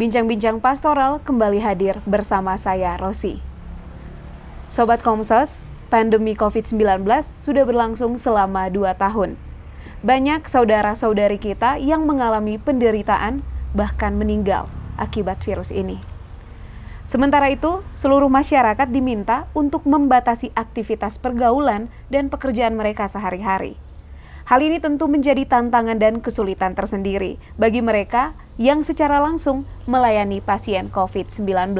Bincang-bincang pastoral kembali hadir bersama saya, Rosi. Sobat Komsos, pandemi COVID-19 sudah berlangsung selama dua tahun. Banyak saudara-saudari kita yang mengalami penderitaan bahkan meninggal akibat virus ini. Sementara itu, seluruh masyarakat diminta untuk membatasi aktivitas pergaulan dan pekerjaan mereka sehari-hari. Hal ini tentu menjadi tantangan dan kesulitan tersendiri bagi mereka yang secara langsung melayani pasien COVID-19.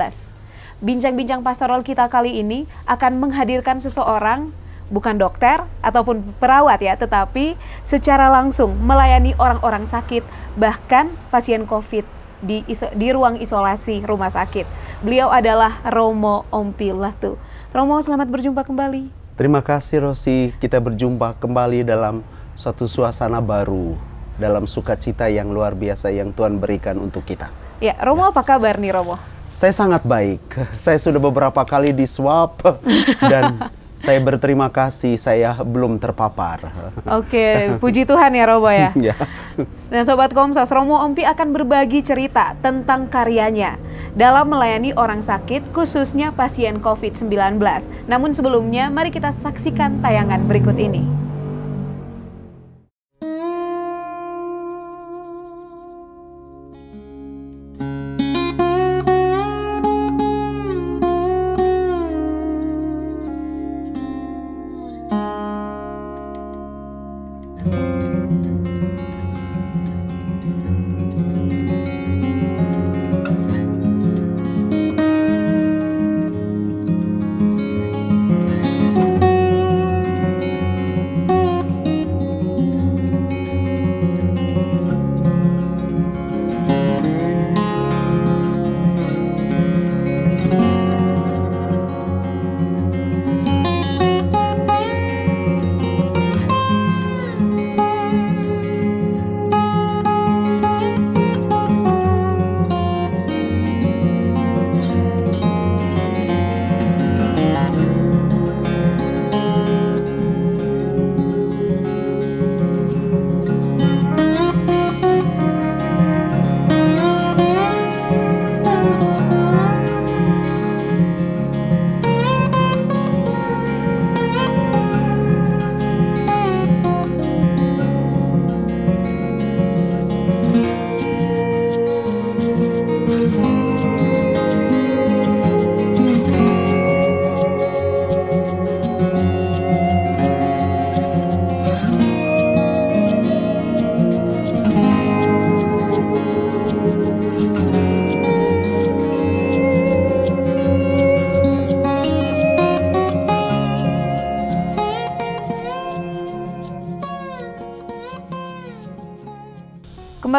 Bincang-bincang pastoral kita kali ini akan menghadirkan seseorang bukan dokter ataupun perawat ya, tetapi secara langsung melayani orang-orang sakit, bahkan pasien COVID di, iso, di ruang isolasi rumah sakit. Beliau adalah Romo Ompilatu. Romo, selamat berjumpa kembali. Terima kasih Rosi, kita berjumpa kembali dalam suatu suasana baru dalam sukacita yang luar biasa yang Tuhan berikan untuk kita. Ya, Romo ya. apa kabar nih Romo? Saya sangat baik. Saya sudah beberapa kali di swab dan saya berterima kasih saya belum terpapar. Oke, puji Tuhan ya Romo ya. ya. Nah Sobat Komsos, Romo Ompi akan berbagi cerita tentang karyanya dalam melayani orang sakit khususnya pasien COVID-19. Namun sebelumnya mari kita saksikan tayangan berikut ini.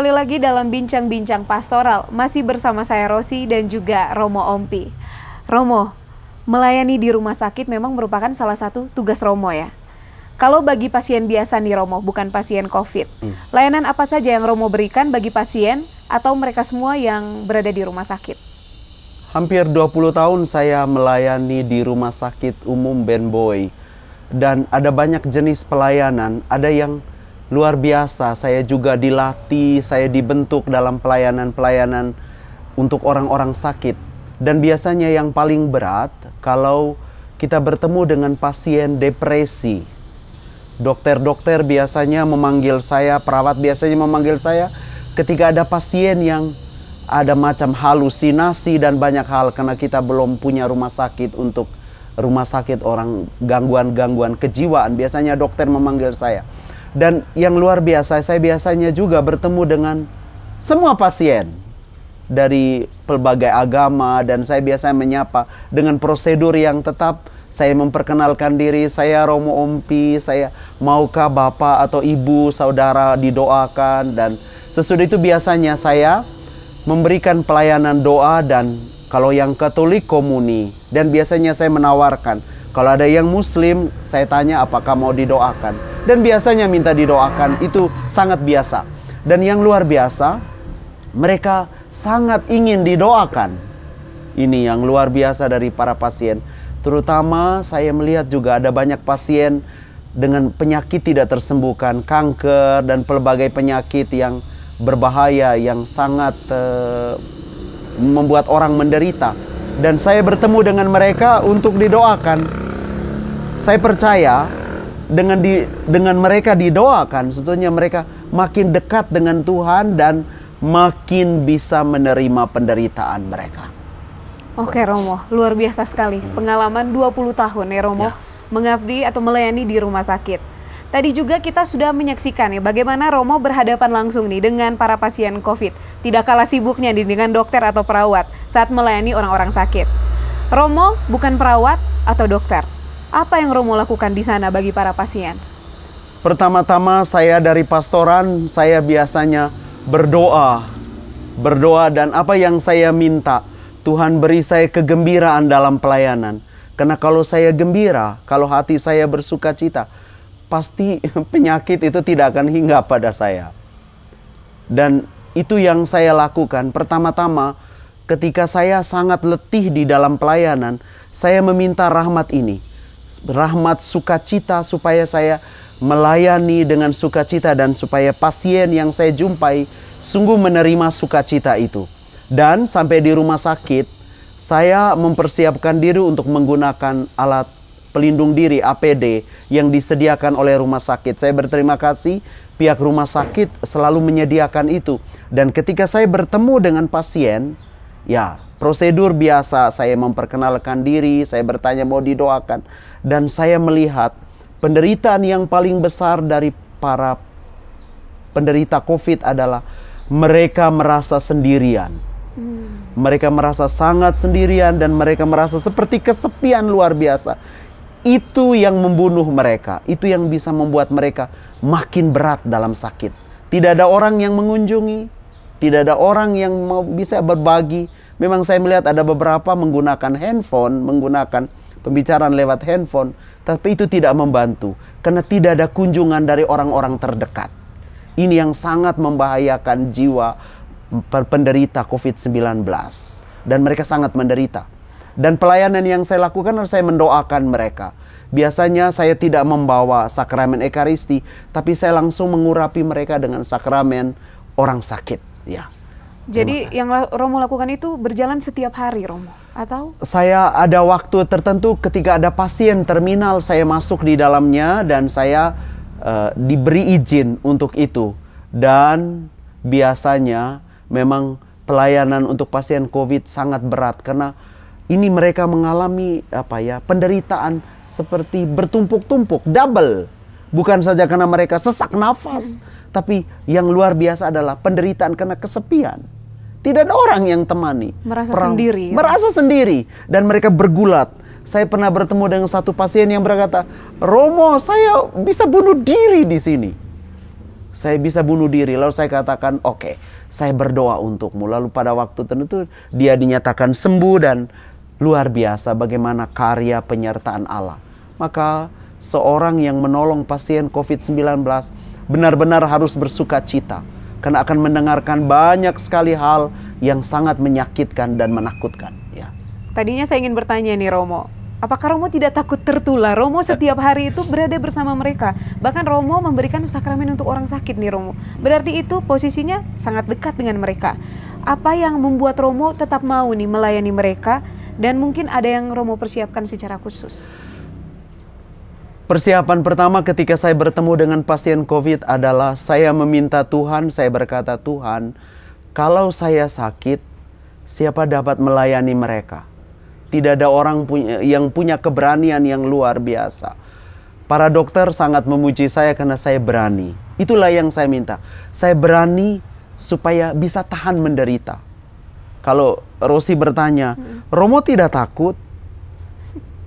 kembali lagi dalam bincang-bincang pastoral. Masih bersama saya Rosi dan juga Romo Ompi. Romo, melayani di rumah sakit memang merupakan salah satu tugas Romo ya. Kalau bagi pasien biasa nih Romo, bukan pasien COVID, hmm. layanan apa saja yang Romo berikan bagi pasien atau mereka semua yang berada di rumah sakit? Hampir 20 tahun saya melayani di rumah sakit umum Ben Boy Dan ada banyak jenis pelayanan, ada yang luar biasa. Saya juga dilatih, saya dibentuk dalam pelayanan-pelayanan untuk orang-orang sakit. Dan biasanya yang paling berat kalau kita bertemu dengan pasien depresi. Dokter-dokter biasanya memanggil saya, perawat biasanya memanggil saya ketika ada pasien yang ada macam halusinasi dan banyak hal karena kita belum punya rumah sakit untuk rumah sakit orang gangguan-gangguan kejiwaan. Biasanya dokter memanggil saya. Dan yang luar biasa, saya biasanya juga bertemu dengan semua pasien dari pelbagai agama dan saya biasanya menyapa dengan prosedur yang tetap saya memperkenalkan diri, saya Romo Ompi, saya maukah bapak atau ibu, saudara didoakan dan sesudah itu biasanya saya memberikan pelayanan doa dan kalau yang Katolik komuni dan biasanya saya menawarkan kalau ada yang Muslim saya tanya apakah mau didoakan dan biasanya minta didoakan itu sangat biasa. Dan yang luar biasa, mereka sangat ingin didoakan. Ini yang luar biasa dari para pasien. Terutama saya melihat juga ada banyak pasien dengan penyakit tidak tersembuhkan, kanker dan pelbagai penyakit yang berbahaya yang sangat uh, membuat orang menderita. Dan saya bertemu dengan mereka untuk didoakan. Saya percaya dengan di dengan mereka didoakan sebetulnya mereka makin dekat dengan Tuhan dan makin bisa menerima penderitaan mereka. Oke Romo, luar biasa sekali. Hmm. Pengalaman 20 tahun ya Romo ya. mengabdi atau melayani di rumah sakit. Tadi juga kita sudah menyaksikan ya bagaimana Romo berhadapan langsung nih dengan para pasien COVID. Tidak kalah sibuknya nih dengan dokter atau perawat saat melayani orang-orang sakit. Romo bukan perawat atau dokter, apa yang Romo lakukan di sana bagi para pasien? Pertama-tama saya dari pastoran, saya biasanya berdoa. Berdoa dan apa yang saya minta, Tuhan beri saya kegembiraan dalam pelayanan. Karena kalau saya gembira, kalau hati saya bersuka cita, pasti penyakit itu tidak akan hinggap pada saya. Dan itu yang saya lakukan. Pertama-tama, ketika saya sangat letih di dalam pelayanan, saya meminta rahmat ini rahmat sukacita supaya saya melayani dengan sukacita dan supaya pasien yang saya jumpai sungguh menerima sukacita itu. Dan sampai di rumah sakit, saya mempersiapkan diri untuk menggunakan alat pelindung diri APD yang disediakan oleh rumah sakit. Saya berterima kasih pihak rumah sakit selalu menyediakan itu. Dan ketika saya bertemu dengan pasien, ya Prosedur biasa saya memperkenalkan diri, saya bertanya mau didoakan dan saya melihat penderitaan yang paling besar dari para penderita COVID adalah mereka merasa sendirian. Hmm. Mereka merasa sangat sendirian dan mereka merasa seperti kesepian luar biasa. Itu yang membunuh mereka, itu yang bisa membuat mereka makin berat dalam sakit. Tidak ada orang yang mengunjungi, tidak ada orang yang mau bisa berbagi, Memang saya melihat ada beberapa menggunakan handphone, menggunakan pembicaraan lewat handphone, tapi itu tidak membantu karena tidak ada kunjungan dari orang-orang terdekat. Ini yang sangat membahayakan jiwa penderita COVID-19 dan mereka sangat menderita. Dan pelayanan yang saya lakukan adalah saya mendoakan mereka. Biasanya saya tidak membawa sakramen Ekaristi, tapi saya langsung mengurapi mereka dengan sakramen orang sakit, ya. Jadi yang Romo lakukan itu berjalan setiap hari Romo atau? Saya ada waktu tertentu ketika ada pasien terminal saya masuk di dalamnya dan saya uh, diberi izin untuk itu dan biasanya memang pelayanan untuk pasien COVID sangat berat karena ini mereka mengalami apa ya penderitaan seperti bertumpuk-tumpuk double bukan saja karena mereka sesak nafas hmm. Tapi yang luar biasa adalah penderitaan karena kesepian. Tidak ada orang yang temani. Merasa Perang, sendiri. Ya? Merasa sendiri. Dan mereka bergulat. Saya pernah bertemu dengan satu pasien yang berkata, Romo, saya bisa bunuh diri di sini. Saya bisa bunuh diri. Lalu saya katakan, oke, okay, saya berdoa untukmu. Lalu pada waktu tertentu dia dinyatakan sembuh dan luar biasa bagaimana karya penyertaan Allah. Maka seorang yang menolong pasien COVID-19 benar-benar harus bersuka cita karena akan mendengarkan banyak sekali hal yang sangat menyakitkan dan menakutkan. Ya. Tadinya saya ingin bertanya nih Romo, apakah Romo tidak takut tertular? Romo setiap hari itu berada bersama mereka, bahkan Romo memberikan sakramen untuk orang sakit nih Romo. Berarti itu posisinya sangat dekat dengan mereka. Apa yang membuat Romo tetap mau nih melayani mereka dan mungkin ada yang Romo persiapkan secara khusus? Persiapan pertama ketika saya bertemu dengan pasien COVID adalah saya meminta Tuhan, saya berkata Tuhan, kalau saya sakit, siapa dapat melayani mereka? Tidak ada orang punya, yang punya keberanian yang luar biasa. Para dokter sangat memuji saya karena saya berani. Itulah yang saya minta. Saya berani supaya bisa tahan menderita. Kalau Rosi bertanya, hmm. Romo tidak takut?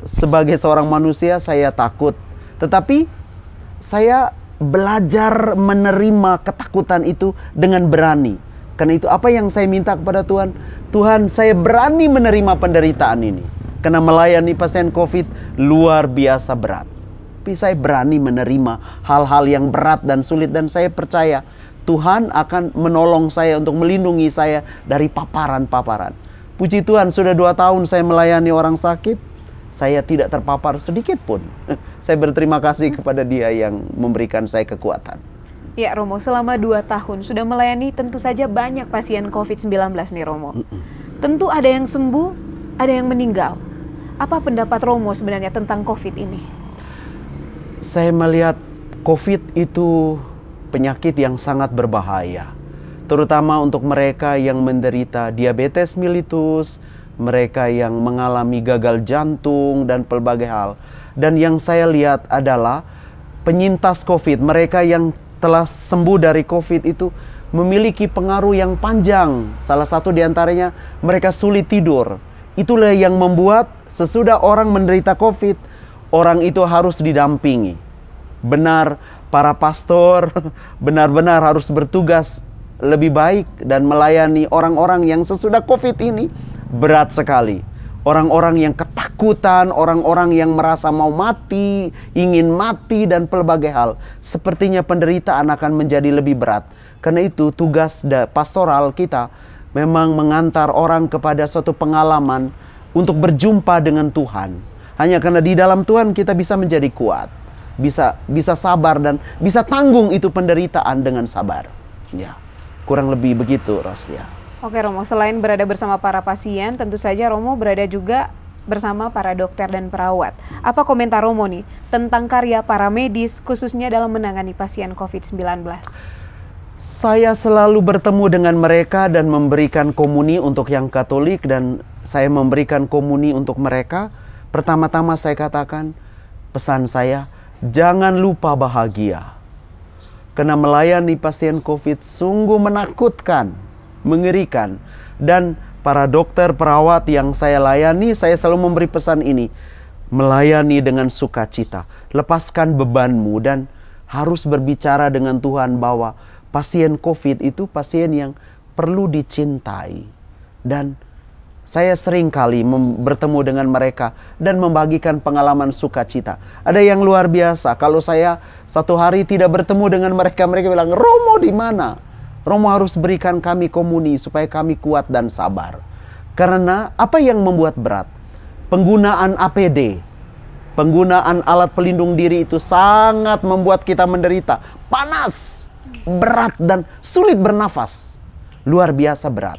Sebagai seorang manusia saya takut tetapi saya belajar menerima ketakutan itu dengan berani. Karena itu apa yang saya minta kepada Tuhan? Tuhan, saya berani menerima penderitaan ini. Karena melayani pasien COVID luar biasa berat. Tapi saya berani menerima hal-hal yang berat dan sulit dan saya percaya Tuhan akan menolong saya untuk melindungi saya dari paparan-paparan. Puji Tuhan sudah dua tahun saya melayani orang sakit saya tidak terpapar sedikit pun. saya berterima kasih kepada Dia yang memberikan saya kekuatan. Ya Romo, selama dua tahun sudah melayani tentu saja banyak pasien COVID-19 nih Romo. Tentu ada yang sembuh, ada yang meninggal. Apa pendapat Romo sebenarnya tentang COVID ini? Saya melihat COVID itu penyakit yang sangat berbahaya. Terutama untuk mereka yang menderita diabetes mellitus, mereka yang mengalami gagal jantung dan pelbagai hal. Dan yang saya lihat adalah penyintas COVID, mereka yang telah sembuh dari COVID itu memiliki pengaruh yang panjang. Salah satu diantaranya mereka sulit tidur. Itulah yang membuat sesudah orang menderita COVID, orang itu harus didampingi. Benar, para pastor benar-benar harus bertugas lebih baik dan melayani orang-orang yang sesudah COVID ini berat sekali. Orang-orang yang ketakutan, orang-orang yang merasa mau mati, ingin mati, dan pelbagai hal. Sepertinya penderitaan akan menjadi lebih berat. Karena itu tugas pastoral kita memang mengantar orang kepada suatu pengalaman untuk berjumpa dengan Tuhan. Hanya karena di dalam Tuhan kita bisa menjadi kuat, bisa bisa sabar dan bisa tanggung itu penderitaan dengan sabar. Ya, kurang lebih begitu, Ros Oke Romo, selain berada bersama para pasien, tentu saja Romo berada juga bersama para dokter dan perawat. Apa komentar Romo nih tentang karya para medis khususnya dalam menangani pasien COVID-19? Saya selalu bertemu dengan mereka dan memberikan komuni untuk yang Katolik dan saya memberikan komuni untuk mereka. Pertama-tama saya katakan pesan saya jangan lupa bahagia. Karena melayani pasien COVID sungguh menakutkan mengerikan. Dan para dokter, perawat yang saya layani, saya selalu memberi pesan ini. Melayani dengan sukacita. Lepaskan bebanmu dan harus berbicara dengan Tuhan bahwa pasien COVID itu pasien yang perlu dicintai. Dan saya sering kali bertemu dengan mereka dan membagikan pengalaman sukacita. Ada yang luar biasa. Kalau saya satu hari tidak bertemu dengan mereka, mereka bilang, "Romo di mana?" Romo harus berikan kami komuni supaya kami kuat dan sabar. Karena apa yang membuat berat? Penggunaan APD, penggunaan alat pelindung diri itu sangat membuat kita menderita. Panas, berat dan sulit bernafas. Luar biasa berat.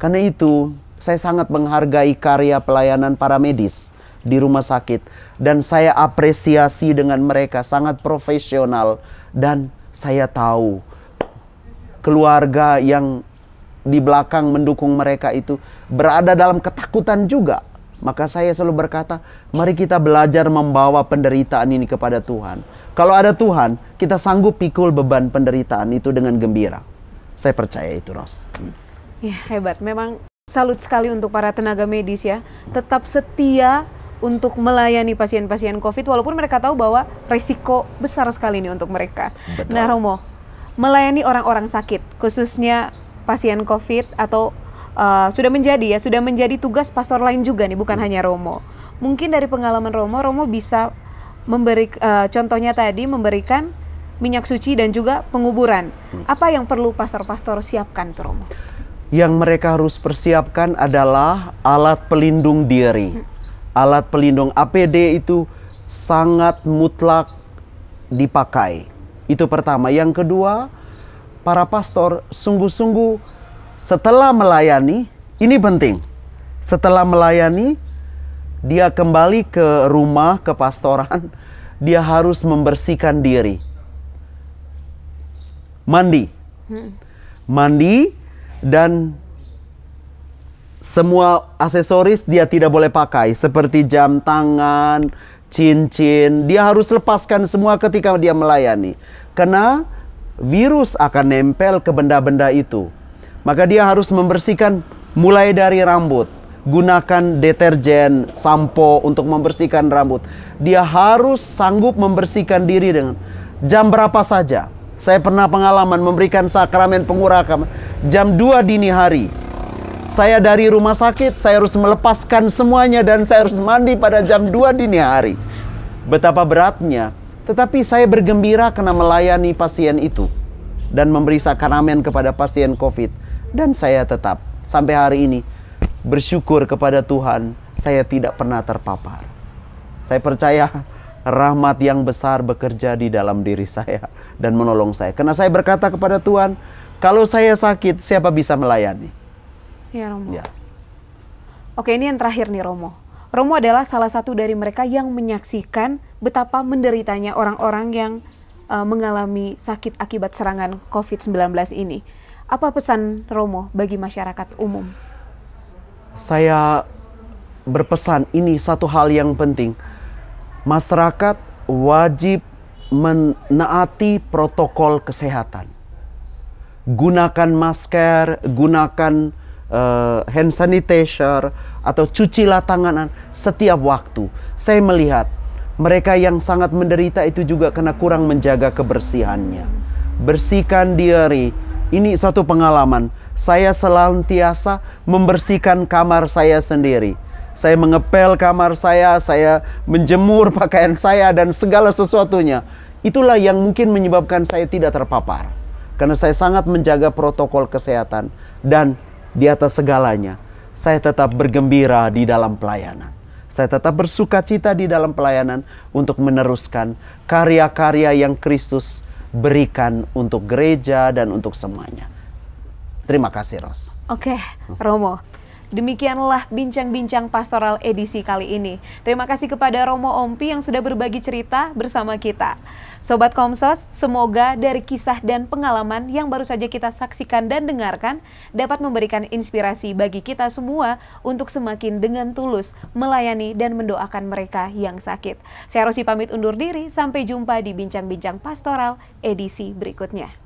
Karena itu, saya sangat menghargai karya pelayanan para medis di rumah sakit dan saya apresiasi dengan mereka sangat profesional dan saya tahu keluarga yang di belakang mendukung mereka itu berada dalam ketakutan juga. Maka saya selalu berkata, mari kita belajar membawa penderitaan ini kepada Tuhan. Kalau ada Tuhan, kita sanggup pikul beban penderitaan itu dengan gembira. Saya percaya itu, Ros. Hmm. Ya, hebat. Memang salut sekali untuk para tenaga medis ya. Tetap setia untuk melayani pasien-pasien COVID walaupun mereka tahu bahwa resiko besar sekali ini untuk mereka. Nah, Betul. Nah, Romo, melayani orang-orang sakit, khususnya pasien COVID atau uh, sudah menjadi ya, sudah menjadi tugas pastor lain juga nih, bukan hmm. hanya Romo. Mungkin dari pengalaman Romo, Romo bisa memberi uh, contohnya tadi memberikan minyak suci dan juga penguburan. Hmm. Apa yang perlu pastor-pastor siapkan tuh Romo? Yang mereka harus persiapkan adalah alat pelindung diri. Hmm. Alat pelindung APD itu sangat mutlak dipakai itu pertama. Yang kedua, para pastor sungguh-sungguh setelah melayani, ini penting. Setelah melayani, dia kembali ke rumah, ke pastoran, dia harus membersihkan diri. Mandi. Hmm. Mandi dan semua aksesoris dia tidak boleh pakai seperti jam tangan, cincin, dia harus lepaskan semua ketika dia melayani. Karena virus akan nempel ke benda-benda itu. Maka dia harus membersihkan mulai dari rambut. Gunakan deterjen, sampo untuk membersihkan rambut. Dia harus sanggup membersihkan diri dengan jam berapa saja. Saya pernah pengalaman memberikan sakramen pengurakan jam 2 dini hari saya dari rumah sakit, saya harus melepaskan semuanya dan saya harus mandi pada jam 2 dini hari. Betapa beratnya, tetapi saya bergembira karena melayani pasien itu dan memberi sakramen kepada pasien COVID. Dan saya tetap sampai hari ini bersyukur kepada Tuhan, saya tidak pernah terpapar. Saya percaya rahmat yang besar bekerja di dalam diri saya dan menolong saya. Karena saya berkata kepada Tuhan, kalau saya sakit, siapa bisa melayani? Ya Romo. Ya. Oke ini yang terakhir nih Romo. Romo adalah salah satu dari mereka yang menyaksikan betapa menderitanya orang-orang yang uh, mengalami sakit akibat serangan COVID-19 ini. Apa pesan Romo bagi masyarakat umum? Saya berpesan ini satu hal yang penting. Masyarakat wajib menaati protokol kesehatan. Gunakan masker, gunakan uh, hand sanitizer atau cucilah tangan setiap waktu. Saya melihat mereka yang sangat menderita itu juga kena kurang menjaga kebersihannya. Bersihkan diri. Ini suatu pengalaman. Saya selalu selantiasa membersihkan kamar saya sendiri. Saya mengepel kamar saya, saya menjemur pakaian saya dan segala sesuatunya. Itulah yang mungkin menyebabkan saya tidak terpapar. Karena saya sangat menjaga protokol kesehatan dan di atas segalanya. Saya tetap bergembira di dalam pelayanan. Saya tetap bersuka cita di dalam pelayanan untuk meneruskan karya-karya yang Kristus berikan untuk gereja dan untuk semuanya. Terima kasih, Ros. Oke, okay, Romo. Demikianlah bincang-bincang pastoral edisi kali ini. Terima kasih kepada Romo Ompi yang sudah berbagi cerita bersama kita. Sobat Komsos, semoga dari kisah dan pengalaman yang baru saja kita saksikan dan dengarkan dapat memberikan inspirasi bagi kita semua untuk semakin dengan tulus melayani dan mendoakan mereka yang sakit. Saya Rosi pamit undur diri, sampai jumpa di Bincang-Bincang Pastoral edisi berikutnya.